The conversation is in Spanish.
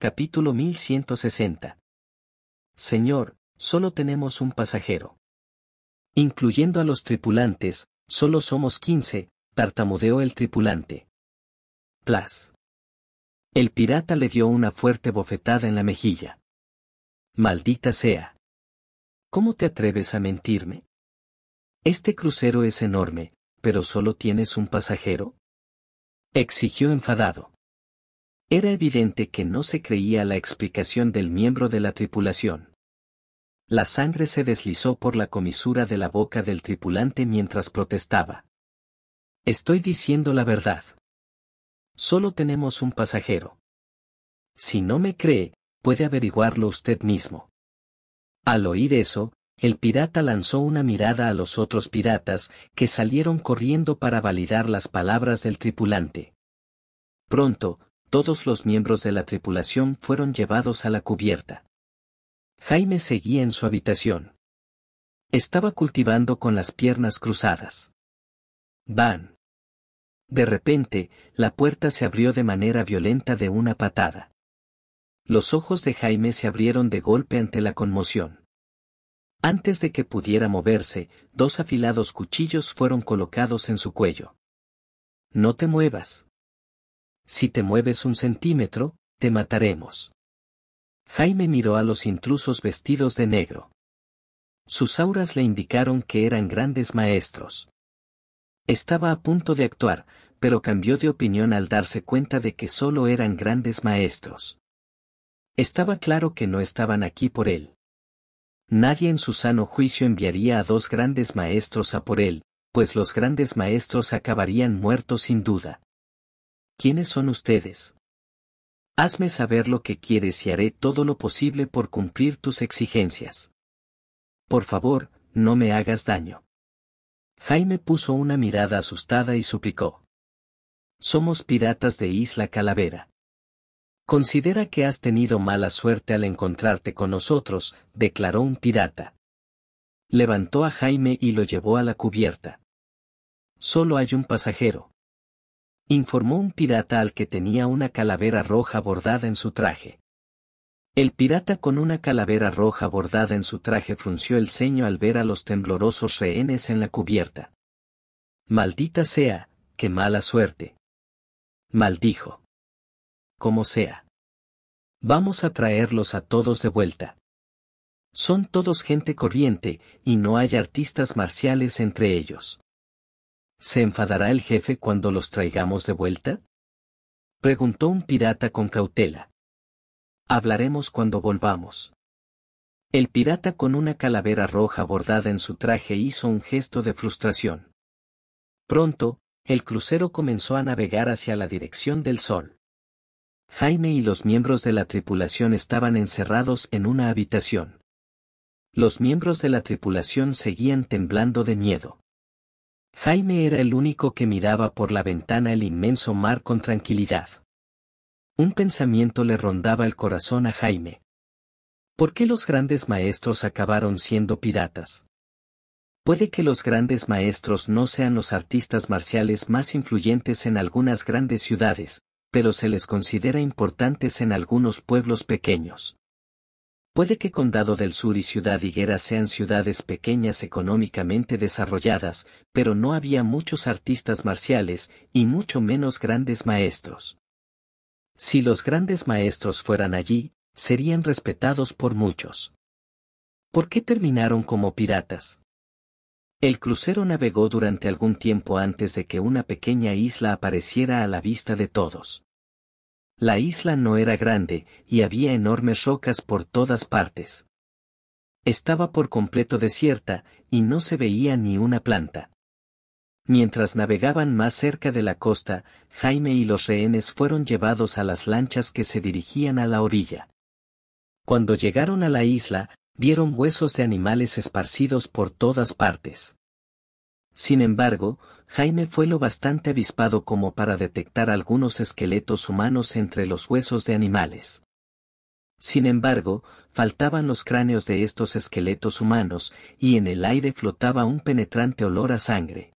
Capítulo 1160. Señor, solo tenemos un pasajero. Incluyendo a los tripulantes, solo somos quince, tartamudeó el tripulante. Plas. El pirata le dio una fuerte bofetada en la mejilla. Maldita sea. ¿Cómo te atreves a mentirme? Este crucero es enorme, pero solo tienes un pasajero. Exigió enfadado. Era evidente que no se creía la explicación del miembro de la tripulación. La sangre se deslizó por la comisura de la boca del tripulante mientras protestaba. Estoy diciendo la verdad. Solo tenemos un pasajero. Si no me cree, puede averiguarlo usted mismo. Al oír eso, el pirata lanzó una mirada a los otros piratas, que salieron corriendo para validar las palabras del tripulante. Pronto, todos los miembros de la tripulación fueron llevados a la cubierta. Jaime seguía en su habitación. Estaba cultivando con las piernas cruzadas. Van. De repente, la puerta se abrió de manera violenta de una patada. Los ojos de Jaime se abrieron de golpe ante la conmoción. Antes de que pudiera moverse, dos afilados cuchillos fueron colocados en su cuello. No te muevas si te mueves un centímetro, te mataremos. Jaime miró a los intrusos vestidos de negro. Sus auras le indicaron que eran grandes maestros. Estaba a punto de actuar, pero cambió de opinión al darse cuenta de que solo eran grandes maestros. Estaba claro que no estaban aquí por él. Nadie en su sano juicio enviaría a dos grandes maestros a por él, pues los grandes maestros acabarían muertos sin duda. ¿Quiénes son ustedes? Hazme saber lo que quieres y haré todo lo posible por cumplir tus exigencias. Por favor, no me hagas daño. Jaime puso una mirada asustada y suplicó. Somos piratas de Isla Calavera. Considera que has tenido mala suerte al encontrarte con nosotros, declaró un pirata. Levantó a Jaime y lo llevó a la cubierta. Solo hay un pasajero informó un pirata al que tenía una calavera roja bordada en su traje. El pirata con una calavera roja bordada en su traje frunció el ceño al ver a los temblorosos rehenes en la cubierta. Maldita sea, qué mala suerte. Maldijo. Como sea. Vamos a traerlos a todos de vuelta. Son todos gente corriente, y no hay artistas marciales entre ellos. ¿Se enfadará el jefe cuando los traigamos de vuelta? Preguntó un pirata con cautela. Hablaremos cuando volvamos. El pirata con una calavera roja bordada en su traje hizo un gesto de frustración. Pronto, el crucero comenzó a navegar hacia la dirección del sol. Jaime y los miembros de la tripulación estaban encerrados en una habitación. Los miembros de la tripulación seguían temblando de miedo. Jaime era el único que miraba por la ventana el inmenso mar con tranquilidad. Un pensamiento le rondaba el corazón a Jaime. ¿Por qué los grandes maestros acabaron siendo piratas? Puede que los grandes maestros no sean los artistas marciales más influyentes en algunas grandes ciudades, pero se les considera importantes en algunos pueblos pequeños. Puede que Condado del Sur y Ciudad Higuera sean ciudades pequeñas económicamente desarrolladas, pero no había muchos artistas marciales y mucho menos grandes maestros. Si los grandes maestros fueran allí, serían respetados por muchos. ¿Por qué terminaron como piratas? El crucero navegó durante algún tiempo antes de que una pequeña isla apareciera a la vista de todos. La isla no era grande, y había enormes rocas por todas partes. Estaba por completo desierta, y no se veía ni una planta. Mientras navegaban más cerca de la costa, Jaime y los rehenes fueron llevados a las lanchas que se dirigían a la orilla. Cuando llegaron a la isla, vieron huesos de animales esparcidos por todas partes. Sin embargo, Jaime fue lo bastante avispado como para detectar algunos esqueletos humanos entre los huesos de animales. Sin embargo, faltaban los cráneos de estos esqueletos humanos, y en el aire flotaba un penetrante olor a sangre.